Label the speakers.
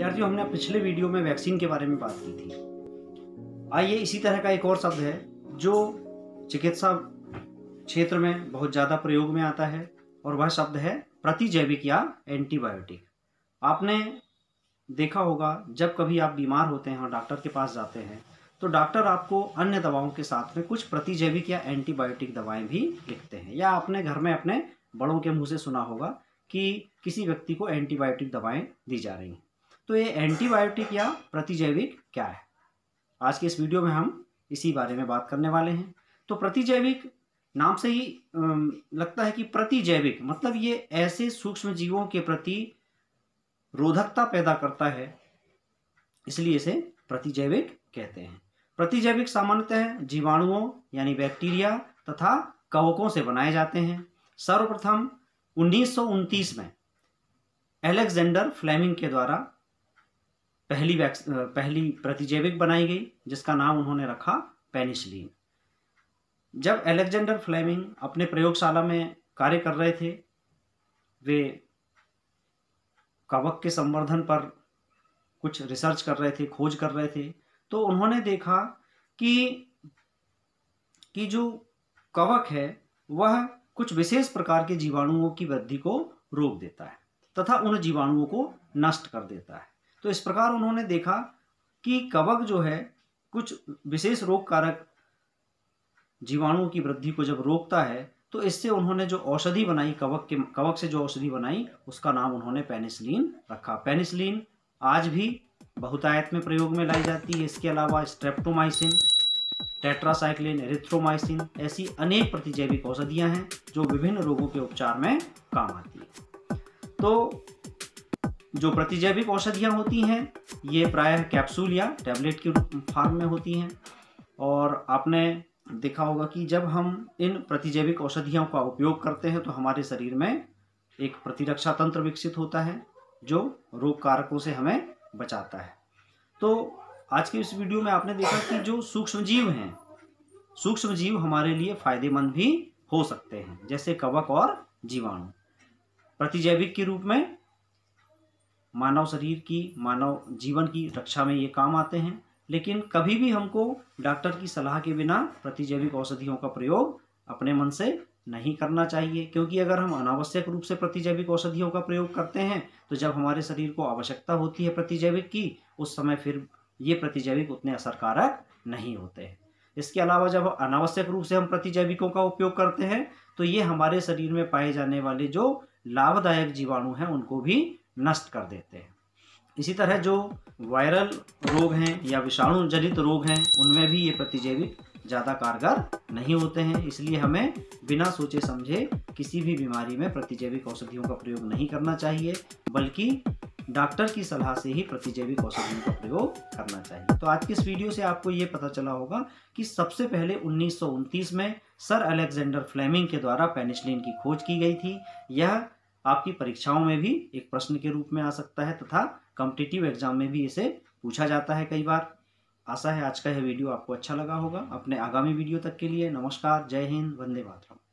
Speaker 1: विद्यार्थियों हमने पिछले वीडियो में वैक्सीन के बारे में बात की थी आइए इसी तरह का एक और शब्द है जो चिकित्सा क्षेत्र में बहुत ज़्यादा प्रयोग में आता है और वह शब्द है प्रतिजैविक या एंटीबायोटिक आपने देखा होगा जब कभी आप बीमार होते हैं और डॉक्टर के पास जाते हैं तो डॉक्टर आपको अन्य दवाओं के साथ में कुछ प्रतिजैविक या एंटीबायोटिक दवाएं भी लिखते हैं या आपने घर में अपने बड़ों के मुंह से सुना होगा कि किसी व्यक्ति को एंटीबायोटिक दवाएं दी जा रही हैं तो ये एंटीबायोटिक या प्रतिजैविक क्या है आज के इस वीडियो में हम इसी बारे में बात करने वाले हैं तो प्रतिजैविक नाम से ही लगता है कि प्रतिजैविक मतलब ये ऐसे सूक्ष्म जीवों के प्रति रोधकता पैदा करता है इसलिए इसे प्रतिजैविक कहते हैं प्रतिजैविक सामान्यतः जीवाणुओं यानी बैक्टीरिया तथा कवकों से बनाए जाते हैं सर्वप्रथम उन्नीस में एलेक्जेंडर फ्लेमिंग के द्वारा पहली वैक्स पहली प्रतिजैविक बनाई गई जिसका नाम उन्होंने रखा पेनिसिलिन जब एलेक्जेंडर फ्लेमिंग अपने प्रयोगशाला में कार्य कर रहे थे वे कवक के संवर्धन पर कुछ रिसर्च कर रहे थे खोज कर रहे थे तो उन्होंने देखा कि कि जो कवक है वह कुछ विशेष प्रकार के जीवाणुओं की वृद्धि को रोक देता है तथा उन जीवाणुओं को नष्ट कर देता है तो इस प्रकार उन्होंने देखा कि कवक जो है कुछ विशेष रोग कारक जीवाणुओं की वृद्धि को जब रोकता है तो इससे उन्होंने जो औषधि बनाई कवक के कवक से जो औषधि बनाई उसका नाम उन्होंने पेनिसिलिन रखा पेनिसलिन आज भी बहुतायत में प्रयोग में लाई जाती है इसके अलावा स्ट्रेप्टोमाइसिन टेट्रासाइक्लिन एरिथ्रोमाइसिन ऐसी अनेक प्रतिजैविक औषधियां हैं जो विभिन्न रोगों के उपचार में काम आती है तो जो प्रतिजैविक औषधियाँ होती हैं ये प्रायः कैप्सूल या टैबलेट के फार्म में होती हैं और आपने देखा होगा कि जब हम इन प्रतिजैविक औषधियों का उपयोग करते हैं तो हमारे शरीर में एक प्रतिरक्षा तंत्र विकसित होता है जो रोग कारकों से हमें बचाता है तो आज के इस वीडियो में आपने देखा कि जो सूक्ष्म जीव हैं सूक्ष्म जीव हमारे लिए फायदेमंद भी हो सकते हैं जैसे कवक और जीवाणु प्रतिजैविक के रूप में मानव शरीर की मानव जीवन की रक्षा में ये काम आते हैं लेकिन कभी भी हमको डॉक्टर की सलाह के बिना प्रतिजैविक औषधियों का प्रयोग अपने मन से नहीं करना चाहिए क्योंकि अगर हम अनावश्यक रूप से प्रतिजैविक औषधियों का प्रयोग करते हैं तो जब हमारे शरीर को आवश्यकता होती है प्रतिजैविक की उस समय फिर ये प्रतिजैविक उतने असरकारक नहीं होते हैं इसके अलावा जब अनावश्यक रूप से हम प्रतिजैविकों का उपयोग करते हैं तो ये हमारे शरीर में पाए जाने वाले जो लाभदायक जीवाणु हैं उनको भी नष्ट कर देते हैं इसी तरह जो वायरल रोग हैं या विषाणु जनित रोग हैं उनमें भी ये प्रतिजैविक ज़्यादा कारगर नहीं होते हैं इसलिए हमें बिना सोचे समझे किसी भी बीमारी में प्रतिजैविक औषधियों का प्रयोग नहीं करना चाहिए बल्कि डॉक्टर की सलाह से ही प्रतिजैविक औषधियों का प्रयोग करना चाहिए तो आज के इस वीडियो से आपको ये पता चला होगा कि सबसे पहले उन्नीस में सर अलेक्जेंडर फ्लेमिंग के द्वारा पेनिसलिन की खोज की गई थी यह आपकी परीक्षाओं में भी एक प्रश्न के रूप में आ सकता है तथा कॉम्पिटिटिव एग्जाम में भी इसे पूछा जाता है कई बार आशा है आज का यह वीडियो आपको अच्छा लगा होगा अपने आगामी वीडियो तक के लिए नमस्कार जय हिंद वंदे मातरम